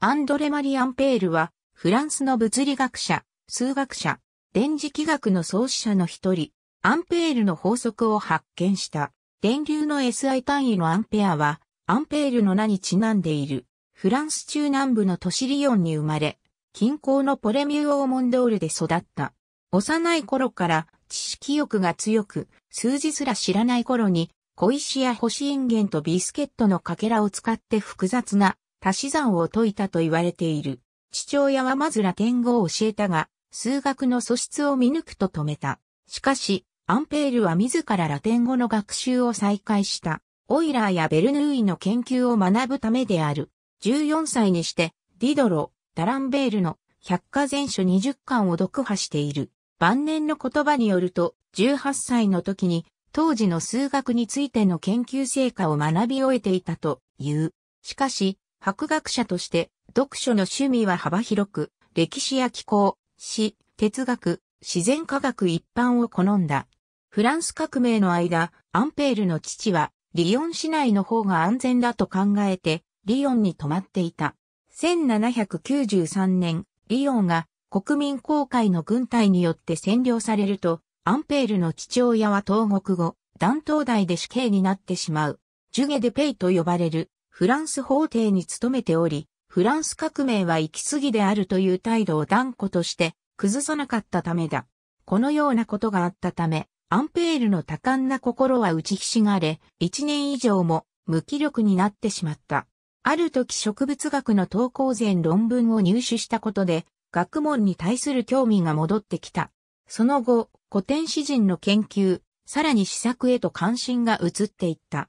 アンドレ・マリ・アンペールは、フランスの物理学者、数学者、電磁気学の創始者の一人、アンペールの法則を発見した。電流の SI 単位のアンペアは、アンペールの名にちなんでいる。フランス中南部の都市リオンに生まれ、近郊のポレミューオーモンドールで育った。幼い頃から知識欲が強く、数字すら知らない頃に、小石や星インゲンとビスケットのかけらを使って複雑な足し算を解いたと言われている。父親はまずラテン語を教えたが、数学の素質を見抜くと止めた。しかし、アンペールは自らラテン語の学習を再開した。オイラーやベルヌーイの研究を学ぶためである。14歳にして、ディドロ、ダランベールの百科全書20巻を読破している。晩年の言葉によると、18歳の時に当時の数学についての研究成果を学び終えていたという。しかし、博学者として、読書の趣味は幅広く、歴史や気候、史、哲学、自然科学一般を好んだ。フランス革命の間、アンペールの父は、リヨン市内の方が安全だと考えて、リヨンに泊まっていた。1793年、リヨンが国民公会の軍隊によって占領されると、アンペールの父親は投獄後、弾頭台で死刑になってしまう。ジュゲデペイと呼ばれるフランス法廷に勤めており、フランス革命は行き過ぎであるという態度を断固として崩さなかったためだ。このようなことがあったため、アンペールの多感な心は打ちひしがれ、一年以上も無気力になってしまった。ある時植物学の投稿前論文を入手したことで、学問に対する興味が戻ってきた。その後、古典詩人の研究、さらに試作へと関心が移っていった。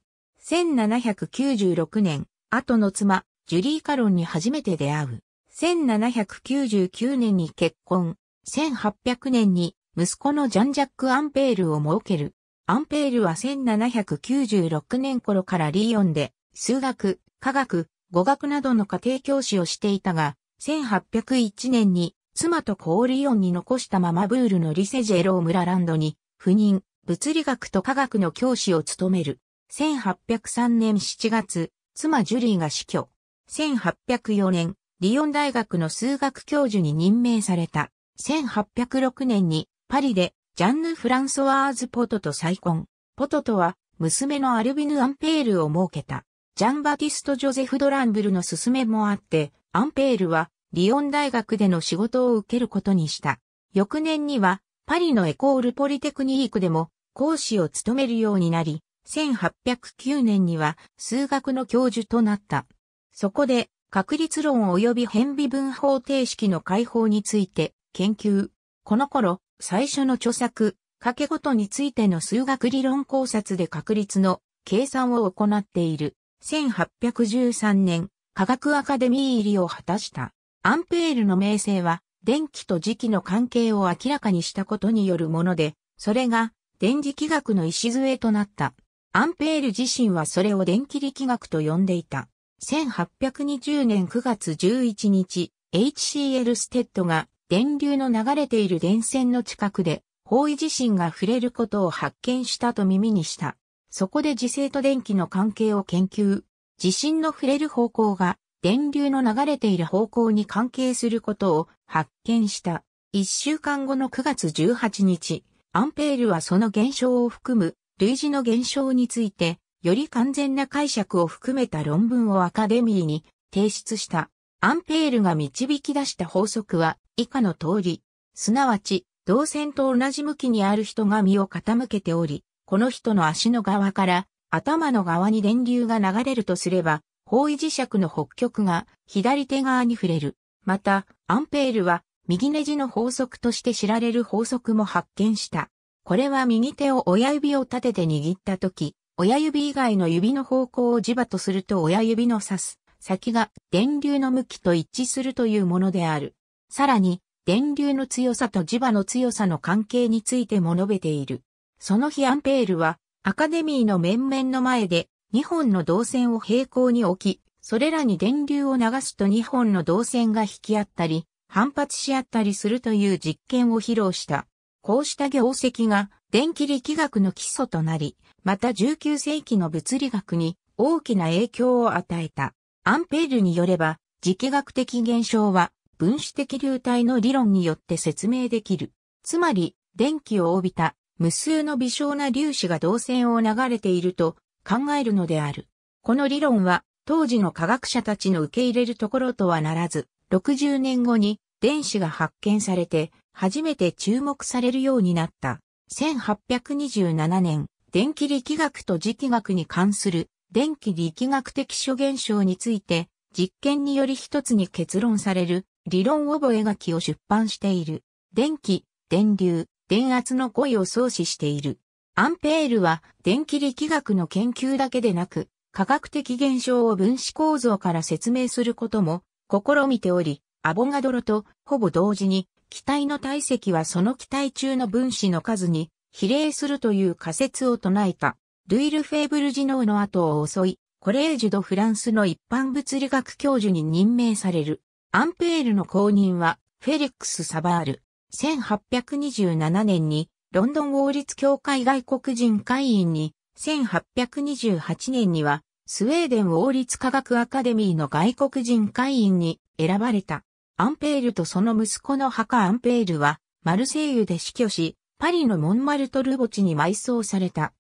1796年、後の妻、ジュリー・カロンに初めて出会う。1799年に結婚。1800年に息子のジャン・ジャック・アンペールを設ける。アンペールは1796年頃からリーオンで数学、科学、語学などの家庭教師をしていたが、1801年に妻と子をリオンに残したままブールのリセジェロー・ムラランドに赴任、物理学と科学の教師を務める。1803年7月、妻ジュリーが死去。1804年、リヨン大学の数学教授に任命された。1806年にパリでジャンヌ・フランソワーズ・ポトと再婚。ポトとは娘のアルビヌ・アンペールを設けた。ジャンバティスト・ジョゼフ・ドランブルの勧めもあって、アンペールはリヨン大学での仕事を受けることにした。翌年にはパリのエコール・ポリテクニークでも講師を務めるようになり、1809年には数学の教授となった。そこで、確率論及び変微分方程式の解放について研究。この頃、最初の著作、掛けごとについての数学理論考察で確率の計算を行っている。1813年、科学アカデミー入りを果たした。アンペールの名声は、電気と磁気の関係を明らかにしたことによるもので、それが、電磁気学の礎となった。アンペール自身はそれを電気力学と呼んでいた。1820年9月11日、HCL ステッドが電流の流れている電線の近くで方位地震が触れることを発見したと耳にした。そこで磁性と電気の関係を研究。地震の触れる方向が電流の流れている方向に関係することを発見した。一週間後の9月18日、アンペールはその現象を含む類似の現象について、より完全な解釈を含めた論文をアカデミーに提出した。アンペールが導き出した法則は以下の通り、すなわち、動線と同じ向きにある人が身を傾けており、この人の足の側から頭の側に電流が流れるとすれば、方位磁石の北極が左手側に触れる。また、アンペールは右ネジの法則として知られる法則も発見した。これは右手を親指を立てて握ったとき、親指以外の指の方向を磁場とすると親指の刺す先が電流の向きと一致するというものである。さらに、電流の強さと磁場の強さの関係についても述べている。その日アンペールは、アカデミーの面々の前で、2本の導線を平行に置き、それらに電流を流すと2本の導線が引き合ったり、反発し合ったりするという実験を披露した。こうした業績が電気力学の基礎となり、また19世紀の物理学に大きな影響を与えた。アンペールによれば、磁気学的現象は分子的流体の理論によって説明できる。つまり、電気を帯びた無数の微小な粒子が導線を流れていると考えるのである。この理論は当時の科学者たちの受け入れるところとはならず、60年後に電子が発見されて初めて注目されるようになった。1827年、電気力学と磁気学に関する電気力学的諸現象について、実験により一つに結論される理論覚書を出版している。電気、電流、電圧の語彙を創始している。アンペールは電気力学の研究だけでなく、科学的現象を分子構造から説明することも試みており、アボガドロとほぼ同時に気体の体積はその気体中の分子の数に比例するという仮説を唱えた。ルイル・フェーブル・ジノーの後を襲い、コレージュ・ド・フランスの一般物理学教授に任命される。アンペールの後任は、フェリックス・サバール。1827年に、ロンドン王立協会外国人会員に、1828年には、スウェーデン王立科学アカデミーの外国人会員に選ばれた。アンペールとその息子の墓アンペールは、マルセイユで死去し、パリのモンマルトル墓地に埋葬された。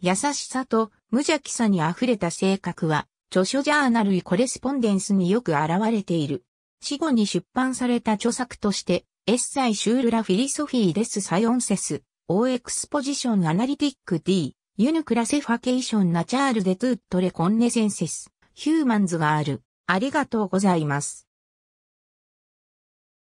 優しさと無邪気さに溢れた性格は、著書ジャーナルイコレスポンデンスによく現れている。死後に出版された著作として、エッサイシュールラフィリソフィーデスサヨンセス、オーエクスポジションアナリティックディ、ユヌクラセファケーションナチャールデトゥットレコンネセンセス、ヒューマンズがある。ありがとうございます。